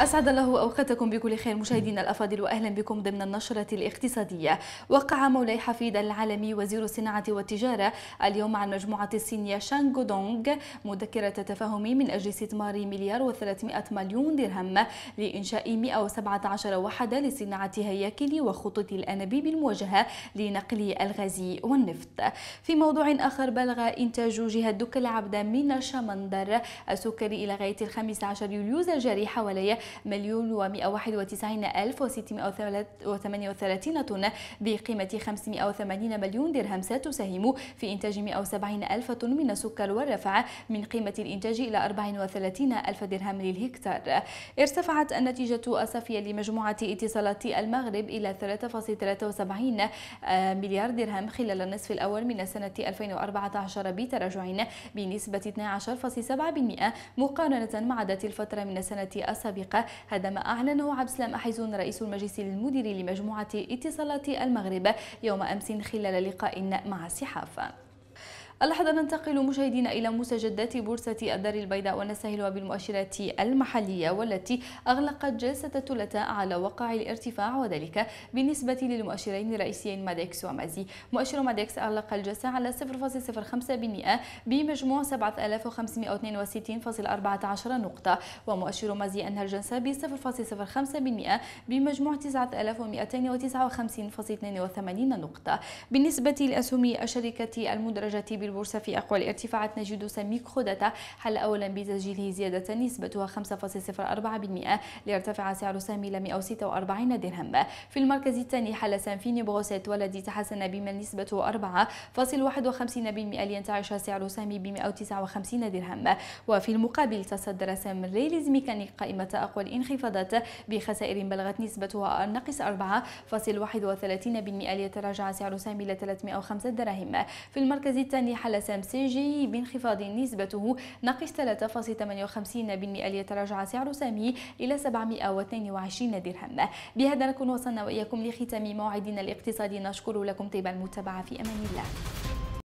أسعد الله أوقاتكم بكل خير مشاهدينا الأفاضل وأهلا بكم ضمن النشرة الاقتصادية وقع مولاي حفيد العالمي وزير الصناعة والتجارة اليوم عن مجموعة الصينية شانغو دونغ مذكرة تفاهم من أجل استثمار مليار و300 مليون درهم لإنشاء 117 وحدة لصناعة هياكل وخطوط الأنابيب الموجهة لنقل الغاز والنفط في موضوع آخر بلغ إنتاج جهة دك العبد من شمندر السكري إلى غاية 15 عشر يوليوز الجاري حوالي مليون و191638 طن بقيمة 580 مليون درهم ستساهم في إنتاج 170 ألف طن من السكر والرفع من قيمة الإنتاج إلى 34 ألف درهم للهكتار ارتفعت النتيجة الصافية لمجموعة اتصالات المغرب إلى 3.73 آه، مليار درهم خلال النصف الأول من سنة 2014 بتراجع بنسبة 12.7% مقارنة مع ذات الفترة من السنة السابقة هذا ما أعلنه عبد السلام أحيزون رئيس المجلس المدير لمجموعة اتصالات المغرب يوم أمس خلال لقاء مع الصحافة اللحظة ننتقل مشاهدينا إلى مستجدات بورصة الدار البيضاء ونستهلها بالمؤشرات المحلية والتي أغلقت جلسة الثلاثاء على وقع الارتفاع وذلك بالنسبة للمؤشرين الرئيسيين ماديكس ومازي مؤشر ماديكس أغلق الجلسة على 0.05% بمجموع 7562.14 نقطة ومؤشر مازي أنهى الجلسة ب 0.05% بمجموع 9259.82 نقطة بالنسبة لأسهم الشركة المدرجة بالبورصة في أقوى الارتفاعات نجد سميكرو داتا حل أولا بتسجيله زيادة نسبتها 5.04% ليرتفع سعر سهم إلى 146 درهم في المركز الثاني حل سانفيني بروسيت والذي تحسن بما نسبته 4.51% لينتعش سعر سهم ب 159 درهم وفي المقابل تصدر سهم ريليز ميكانيك قائمة أقوى الانخفاضات بخسائر بلغت نسبتها ناقص 4.31% ليتراجع سعر سهم إلى 305 دراهم في المركز الثاني على سامسيجي بانخفاض نسبته ناقص 3.58% ليتراجع سعر سامي إلى 722 درهم بهذا نكون وصلنا وإياكم لختام موعدنا الاقتصادي نشكر لكم طيب المتابعة في أمان الله